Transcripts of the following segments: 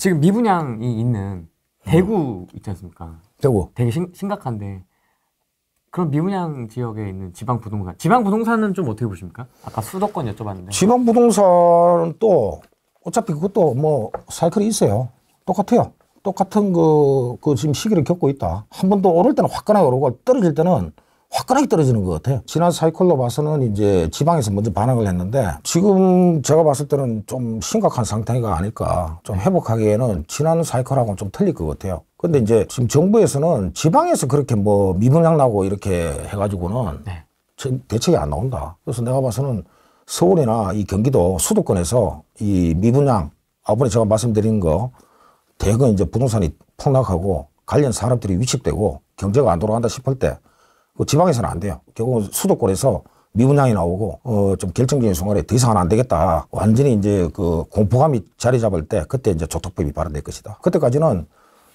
지금 미분양이 있는 대구 음. 있지 않습니까? 대구. 되게 심, 심각한데 그럼 미분양 지역에 있는 지방 부동산, 지방 부동산은 좀 어떻게 보십니까? 아까 수도권 여쭤봤는데. 지방 부동산은 또 어차피 그것도 뭐 사이클이 있어요. 똑같아요. 똑같은 그, 그 지금 시기를 겪고 있다. 한 번 더 오를 때는 화끈하게 오르고 떨어질 때는 화끈하게 떨어지는 것 같아요. 지난 사이클로 봐서는 이제 지방에서 먼저 반응을 했는데 지금 제가 봤을 때는 좀 심각한 상태가 아닐까. 좀 회복하기에는 지난 사이클하고는 좀 틀릴 것 같아요. 근데 이제 지금 정부에서는 지방에서 그렇게 뭐 미분양 나고 이렇게 해가지고는 네. 대책이 안 나온다. 그래서 내가 봐서는 서울이나 이 경기도 수도권에서 이 미분양 아번에 제가 말씀드린 거 대거 이제 부동산이 폭락하고 관련 산업들이 위축되고 경제가 안 돌아간다 싶을 때그 지방에서는 안 돼요. 결국은 수도권에서 미분양이 나오고 어 좀 결정적인 순간에 더 이상은 안 되겠다. 완전히 이제 그 공포감이 자리 잡을 때 그때 이제 조탁법이 발언될 것이다. 그때까지는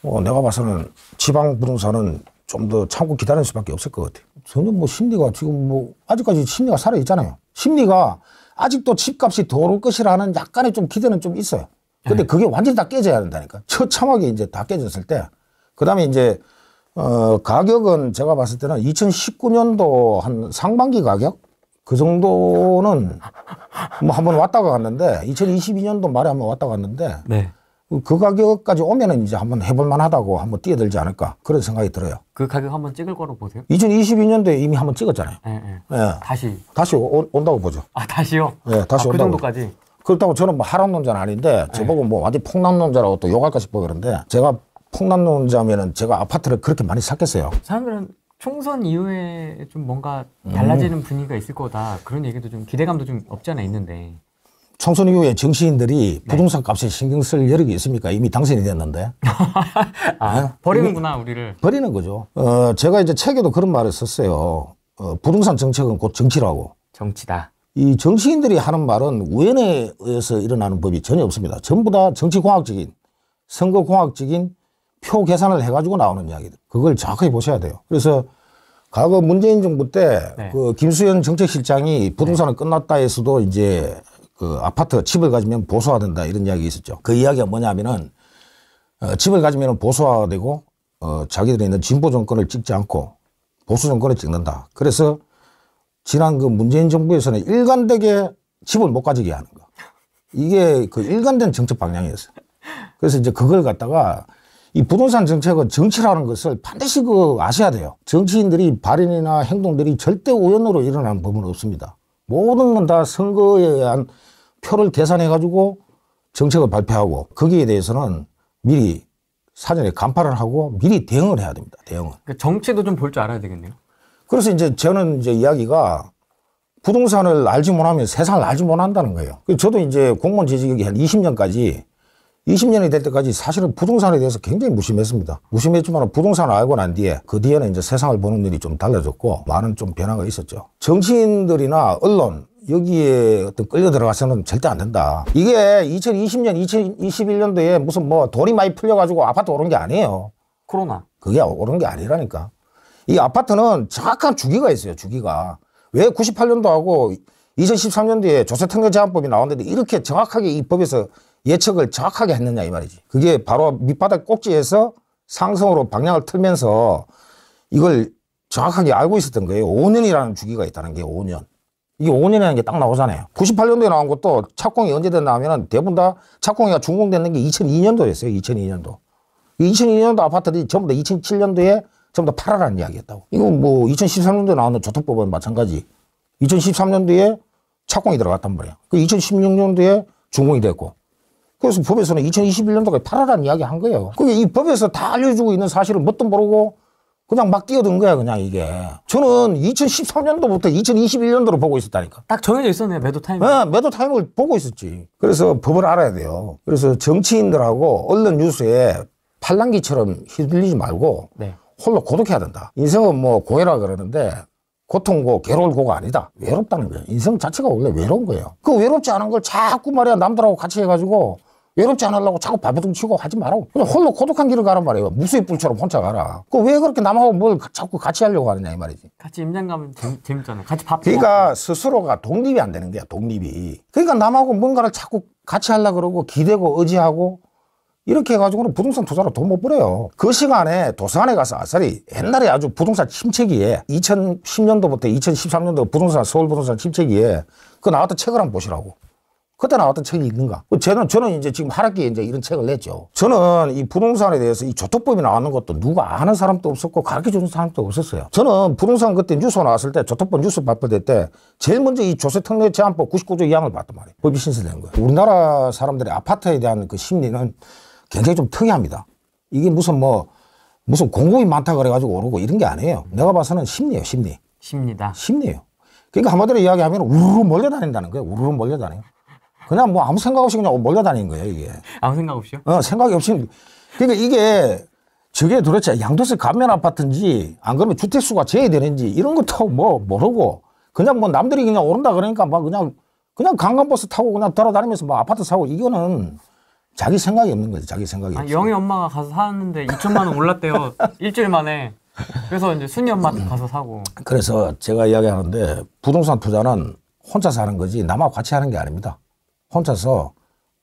뭐 내가 봐서는 지방 부동산은 좀 더 참고 기다릴 수밖에 없을 것 같아요. 전혀 뭐 심리가 지금 뭐 아직까지 심리가 살아 있잖아요. 심리가 아직도 집값이 더 오를 것이라는 약간의 좀 기대는 좀 있어요. 근데 네. 그게 완전히 다 깨져야 된다니까. 처참하게 이제 다 깨졌을 때, 그 다음에 이제 어, 가격은 제가 봤을 때는 2019년도 한 상반기 가격? 그 정도는 뭐 한번 왔다 갔는데 2022년도 말에 한 번 왔다 갔는데 네. 그 가격까지 오면은 이제 한번 해볼 만하다고 한번 뛰어들지 않을까 그런 생각이 들어요. 그 가격 한번 찍을 거로 보세요. 2022년도에 이미 한 번 찍었잖아요. 예. 네, 네. 다시 다시 오, 온다고 보죠. 아 다시요? 예, 다시 아, 그 온다고. 그 정도까지. 그렇다고 저는 뭐 하락론자는 아닌데 예. 저보고 뭐 완전 폭락론자라고 또 욕할까 싶어 그런데 제가 폭남론자면은 제가 아파트를 그렇게 많이 샀겠어요. 사람들은 총선 이후에 좀 뭔가 달라지는 음. 분위기가 있을 거다 그런 얘기도 좀 기대감도 좀 없지 않아 있는데. 총선 이후에 정치인들이 네. 부동산 값에 신경 쓸 여력이 있습니까? 이미 당선이 됐는데. 아, 네? 버리는구나, 우리를. 버리는 거죠. 어, 제가 이제 책에도 그런 말을 썼어요. 어, 부동산 정책은 곧 정치라고. 정치다. 이 정치인들이 하는 말은 우연에 의해서 일어나는 법이 전혀 없습니다. 전부 다 정치공학적인, 선거공학적인 표 계산을 해가지고 나오는 이야기들. 그걸 정확하게 보셔야 돼요. 그래서 과거 문재인 정부 때그 네. 그 김수현 정책실장이 부동산은 네. 끝났다 해서도 이제 그 아파트 집을 가지면 보수화 된다 이런 이야기 있었죠. 그 이야기가 뭐냐면은 어, 집을 가지면 보수화되고 어, 자기들이 있는 진보 정권을 찍지 않고 보수 정권을 찍는다. 그래서 지난 그 문재인 정부에서는 일관되게 집을 못 가지게 하는 거. 이게 그 일관된 정책 방향이었어요. 그래서 이제 그걸 갖다가 이 부동산 정책은 정치라는 것을 반드시 그 아셔야 돼요. 정치인들이 발언이나 행동들이 절대 우연으로 일어나는 법은 없습니다. 모든 건 다 선거에 의한 표를 계산해가지고 정책을 발표하고 거기에 대해서는 미리 사전에 간파를 하고 미리 대응을 해야 됩니다. 대응을. 그러니까 정치도 좀 볼 줄 알아야 되겠네요. 그래서 이제 저는 이제 이야기가 부동산을 알지 못하면 세상을 알지 못한다는 거예요. 저도 이제 공무원 재직이 한 20년까지 20년이 될 때까지 사실은 부동산에 대해서 굉장히 무심했습니다. 무심했지만 부동산을 알고 난 뒤에 그 뒤에는 이제 세상을 보는 눈이 좀 달라졌고 많은 좀 변화가 있었죠. 정치인들이나 언론 여기에 어떤 끌려 들어가서는 절대 안 된다. 이게 2020년, 2021년도에 무슨 뭐 돈이 많이 풀려가지고 아파트 오른 게 아니에요. 코로나. 그게 오른 게 아니라니까. 이 아파트는 정확한 주기가 있어요, 주기가. 왜 98년도 하고 2013년도에 조세 통계 제한법이 나왔는데 이렇게 정확하게 이 법에서 예측을 정확하게 했느냐 이 말이지. 그게 바로 밑바닥 꼭지에서 상승으로 방향을 틀면서 이걸 정확하게 알고 있었던 거예요. 5년이라는 주기가 있다는 게 5년. 이게 5년이라는 게 딱 나오잖아요. 98년도에 나온 것도 착공이 언제 됐하면 대부분 다 착공이 준공됐는 게 2002년도였어요. 2002년도. 2002년도 아파트들이 전부 다 2007년도에 전부 다 팔아라는 이야기였다고. 이건 뭐 2013년도에 나오는 조특법은 마찬가지. 2013년도에 착공이 들어갔단 말이에요그 2016년도에 준공이 됐고 그래서 법에서는 2 0 2 1년도까 팔아라는 이야기 한 거예요. 그게 이 법에서 다 알려주고 있는 사실을 뭣도 모르고 그냥 막 뛰어든 거야 그냥 이게 저는 2013년도부터 2021년도로 보고 있었다니까 딱 정해져 있었네요 매도 타임 네, 매도 타임을 보고 있었지 그래서 법을 알아야 돼요 그래서 정치인들하고 언론 뉴스에 팔랑기처럼 휘둘리지 말고 네. 홀로 고독해야 된다 인생은 뭐 고해라 그러는데 고통고 괴로울고가 아니다 외롭다는 거예요 인생 자체가 원래 외로운 거예요 그 외롭지 않은 걸 자꾸 말이야 남들하고 같이 해가지고 외롭지 않으려고 자꾸 바보둥 치고 하지 말라고 그냥 홀로 고독한 길을 가란 말이에요. 무수의 뿔처럼 혼자 가라. 그 왜 그렇게 남하고 뭘 자꾸 같이 하려고 하느냐 이 말이지. 같이 임장 가면 재밌, 잖아요 같이 밥 그러니까 먹고. 스스로가 독립이 안 되는 거야. 독립이. 그러니까 남하고 뭔가를 자꾸 같이 하려 고 그러고 기대고 의지하고 이렇게 해가지고는 부동산 투자로 돈 못 벌어요. 그 시간에 도서관에 가서 아싸리 옛날에 아주 부동산 침체기에 2010년도부터 2013년도 부동산 서울 부동산 침체기에 그 나왔던 책을 한 번 보시라고. 그때 나왔던 책이 있는가? 그 저는, 저는 이제 지금 하락기에 이제 이런 책을 냈죠. 저는 이 부동산에 대해서 이 조토법이 나오는 것도 누가 아는 사람도 없었고 가르쳐 주는 사람도 없었어요. 저는 부동산 그때 뉴스 나왔을 때 조토법 뉴스 발표될 때 제일 먼저 이 조세특례 제한법 99조 2항을 봤단 말이에요. 법이 신설된 거예요. 우리나라 사람들의 아파트에 대한 그 심리는 굉장히 좀 특이합니다. 이게 무슨 뭐, 무슨 공공이 많다 그래가지고 오르고 이런 게 아니에요. 내가 봐서는 심리예요, 심리. 심리다. 심리예요. 그러니까 한마디로 이야기하면 우르르 몰려다닌다는 거예요. 우르르 몰려다녀요. 그냥 뭐 아무 생각 없이 그냥 몰려다니는 거예요, 이게. 아무 생각 없이요? 어, 생각이 없이. 그러니까 이게 저게 도대체 양도세 감면 아파트인지 안 그러면 주택수가 제외되는지 이런 것도 뭐 모르고 그냥 뭐 남들이 그냥 오른다 그러니까 막 그냥 그냥 강간버스 타고 그냥 돌아다니면서 막 아파트 사고 이거는 자기 생각이 없는 거지 자기 생각이 아, 영희 엄마가 가서 사는데 2천만 원 올랐대요 일주일 만에 그래서 이제 순이 엄마한테 가서 사고 그래서 제가 이야기하는데 부동산 투자는 혼자 사는 거지 남하고 같이 하는 게 아닙니다 혼자서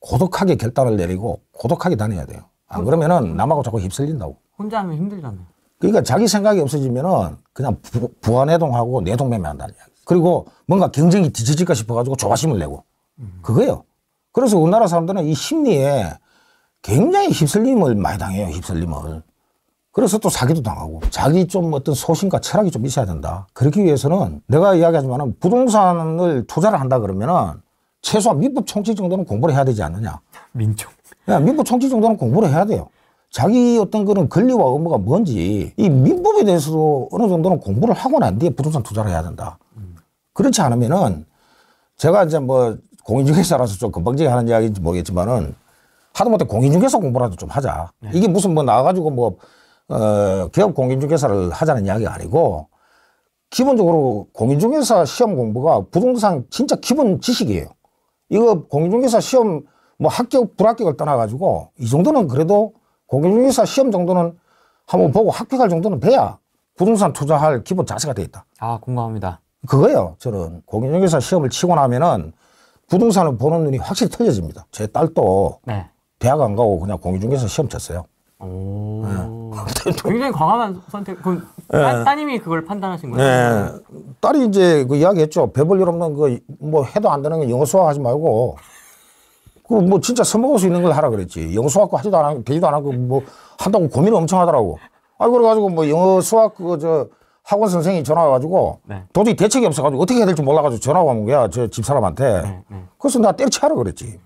고독하게 결단을 내리고 고독하게 다녀야 돼요. 안 그렇죠. 그러면은 남하고 자꾸 휩쓸린다고. 혼자 하면 힘들잖아요. 그러니까 자기 생각이 없어지면은 그냥 부, 부안해동하고 내동매매한다는 이야 그리고 뭔가 경쟁이 뒤처질까 싶어가지고 조바심을 내고 음. 그거예요. 그래서 우리나라 사람들은 이 심리에 굉장히 휩쓸림을 많이 당해요. 휩쓸림을. 그래서 또 사기도 당하고 자기 좀 어떤 소신과 철학이 좀 있어야 된다. 그렇기 위해서는 내가 이야기하지만은 부동산을 투자를 한다 그러면은 최소한 민법 총칙 정도는 공부를 해야 되지 않느냐. 민총. 야, 민법 총칙 정도는 공부를 해야 돼요. 자기 어떤 그런 권리와 의무가 뭔지 이 민법에 대해서도 어느 정도는 공부를 하고 난 뒤에 부동산 투자를 해야 된다. 그렇지 않으면은 제가 이제 뭐 공인중개사라서 좀 금방지게 하는 이야기인지 모르겠지만은 하다못해 공인중개사 공부라도 좀 하자. 네. 이게 무슨 뭐 나와가지고 뭐, 어, 기업 공인중개사를 하자는 이야기가 아니고 기본적으로 공인중개사 시험 공부가 부동산 진짜 기본 지식이에요. 이거 공중기사 시험 뭐 합격 불합격을 떠나가지고 이 정도는 그래도 공중기사 시험 정도는 한번 음. 보고 합격할 정도는 돼야 부동산 투자할 기본 자세가 돼 있다. 아 공감합니다. 그거예요. 저는 공인중개사 시험을 치고 나면은 부동산을 보는 눈이 확실히 틀려집니다. 제 딸도 네. 대학 안 가고 그냥 공인중개사 시험 쳤어요. 오. 네. 굉장히 과감한 선택. 그 네. 따님이 그걸 판단하신 거예요? 네. 딸이 이제 그 이야기했죠. 배불리 없는 그뭐 해도 안 되는 건 영어 수학하지 말고 그 뭐 진짜 써먹을 수 있는 걸 하라 그랬지. 영어 수학 과 하지도 않아 되지도 않고 그 뭐 한다고 고민을 엄청 하더라고. 아 그래가지고 뭐 영어 수학 그 저 학원 선생이 전화 와가지고 네. 도저히 대책이 없어가지고 어떻게 해야 될지 몰라가지고 전화가 온 거야 저 집사람한테. 네, 네. 그래서 내가 때려치하라 그랬지.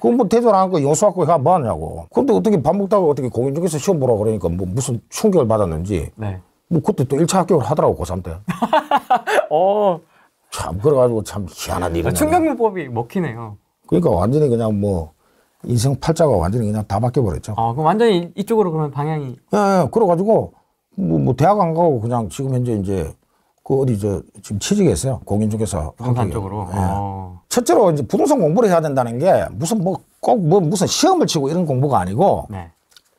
그뭐대전안 하고 요수하고 해가 뭐하냐고. 근데 어떻게 밥 먹다가 어떻게 공인중개사 시험 보라 그러니까 뭐 무슨 충격을 받았는지. 네. 뭐 그때 또 1차 합격을 하더라고 고3 때. 어. 참 그래가지고 참 희한한 일이네. 충격요법이 먹히네요. 그러니까 완전히 그냥 뭐 인생 팔자가 완전히 그냥 다 바뀌어버렸죠. 아 그럼 완전히 이쪽으로 그러면 방향이. 예, 예. 그래가지고 뭐, 뭐 대학 안 가고 그냥 지금 현재 이제 그 어디 저 지금 취직했어요 공인중개사 부동산 쪽으로. 예. 아. 첫째로 이제 부동산 공부를 해야 된다는 게 무슨 뭐 꼭뭐 뭐 무슨 시험을 치고 이런 공부가 아니고 네.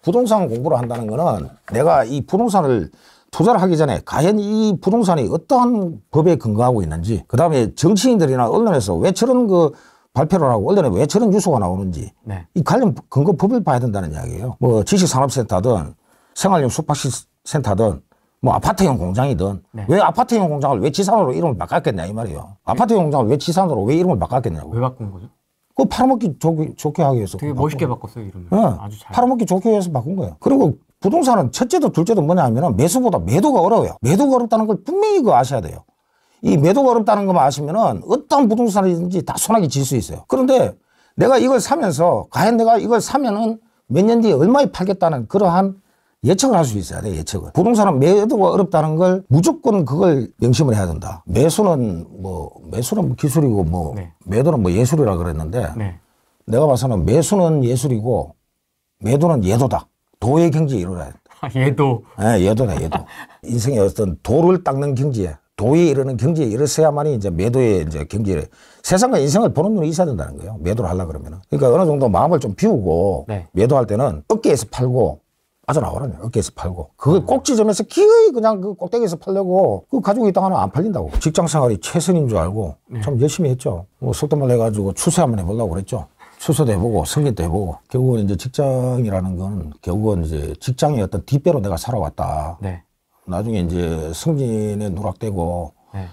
부동산 공부를 한다는 거는 내가 이 부동산을 투자를 하기 전에 과연 이 부동산이 어떠한 법에 근거하고 있는지 그다음에 정치인들이나 언론에서 왜 저런 그 발표를 하고 언론에 왜 저런 뉴스가 나오는지 네. 이 관련 근거 법을 봐야 된다는 이야기예요. 뭐 지식산업센터든 생활용 숙박시센터든 뭐 아파트형 공장이든 네. 왜 아파트형 공장을 왜 지산으로 이름을 바꿨겠냐 이 말이에요. 네. 아파트형 공장을 왜 지산으로 왜 이름을 바꿨겠냐고. 왜 바꾼 거죠? 그 팔아먹기 좋게, 좋게 하기 위해서. 되게 멋있게 바꿨어요 이름을. 네. 아주 잘. 팔아먹기 좋게 해서 바꾼 거예요. 그리고 부동산은 첫째도 둘째도 뭐냐 하면 매수보다 매도가 어려워요. 매도가 어렵다는 걸 분명히 그 아셔야 돼요. 이 매도가 어렵다는 것만 아시면은 어떤 부동산이든지 다손나기질수 있어요. 그런데 내가 이걸 사면서 과연 내가 이걸 사면은 몇 년 뒤에 얼마에 팔겠다는 그러한 예측을 할 수 있어야 돼, 예측을. 부동산은 매도가 어렵다는 걸 무조건 그걸 명심을 해야 된다. 매수는 뭐, 매수는 뭐 기술이고 뭐, 네. 매도는 뭐 예술이라 그랬는데 네. 내가 봐서는 매수는 예술이고 매도는 예도다. 도의 경지에 이르러야 된다. 아, 예도. 네, 예, 예도다, 예도. 인생의 어떤 도를 닦는 경지에 도에 이르는 경지에 이르어야만이 이제 매도의 이제 경지를 세상과 인생을 보는 눈이 있어야 된다는 거예요. 매도를 하려 그러면은. 그러니까 어느 정도 마음을 좀 비우고 네. 매도할 때는 어깨에서 팔고 빠져나오라니 어깨에서 팔고 그걸 음. 꼭지점에서 기어이 그냥 그 꼭대기에서 팔려고 그 가지고 있다 하나 안 팔린다고 직장생활이 최선인 줄 알고 네. 참 열심히 했죠 뭐 속도 말 해가지고 추세 한번 해보려고 그랬죠 추세도 해보고 승계도 해보고 결국은 이제 직장이라는 건 결국은 이제 직장의 어떤 뒷배로 내가 살아왔다 네. 나중에 이제 승진에 누락되고 네.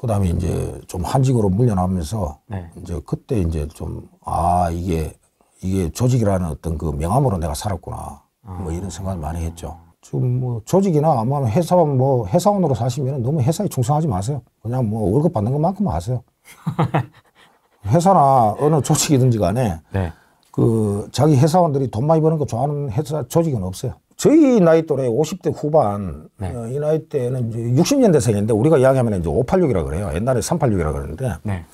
그다음에 이제 좀 한직으로 물려나면서 네. 이제 그때 이제 좀 아 이게 이게 조직이라는 어떤 그 명함으로 내가 살았구나 뭐 이런 아. 생각을 많이 했죠. 지금 뭐 조직이나 아마 회사원 뭐 회사원으로 사시면 너무 회사에 충성하지 마세요. 그냥 뭐 월급 받는 것만큼 하세요. 회사나 어느 조직이든지 간에 네. 그 자기 회사원들이 돈 많이 버는 거 좋아하는 회사 조직은 없어요. 저희 나이 또래 50대 후반 네. 어, 이 나이 때는 이제 60년대생인데 우리가 이야기하면 이제 586이라 그래요. 옛날에 386이라 그러는데 네.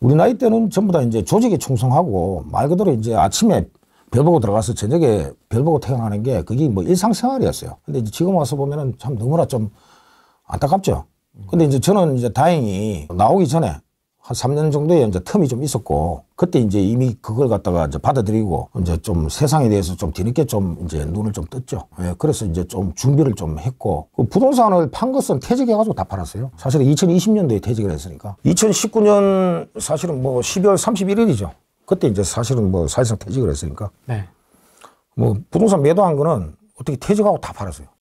우리 나이 때는 전부 다 이제 조직에 충성하고 말 그대로 이제 아침에 별 보고 들어가서 저녁에 별 보고 태어나는게 그게 뭐 일상생활이었어요. 근데 지금 와서 보면은 참 너무나 좀 안타깝죠. 근데 이제 저는 이제 다행히 나오기 전에 한 3년 정도의 이제 텀이 좀 있었고 그때 이제 이미 그걸 갖다가 이제 받아들이고 이제 좀 세상에 대해서 좀 뒤늦게 좀 이제 눈을 좀 떴죠. 예, 그래서 이제 좀 준비를 좀 했고 그 부동산을 판 것은 퇴직해가지고 다 팔았어요. 사실은 2020년도에 퇴직을 했으니까 2019년 사실은 뭐 12월 31일이죠. 그때 이제 사실은 뭐 사실상 퇴직을 했으니까. 네. 뭐 부동산 매도한 거는 어떻게 퇴직하고 다 팔았어요.